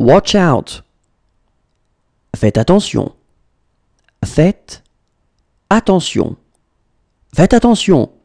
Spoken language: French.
Watch out. Faites attention. Faites attention. Faites attention.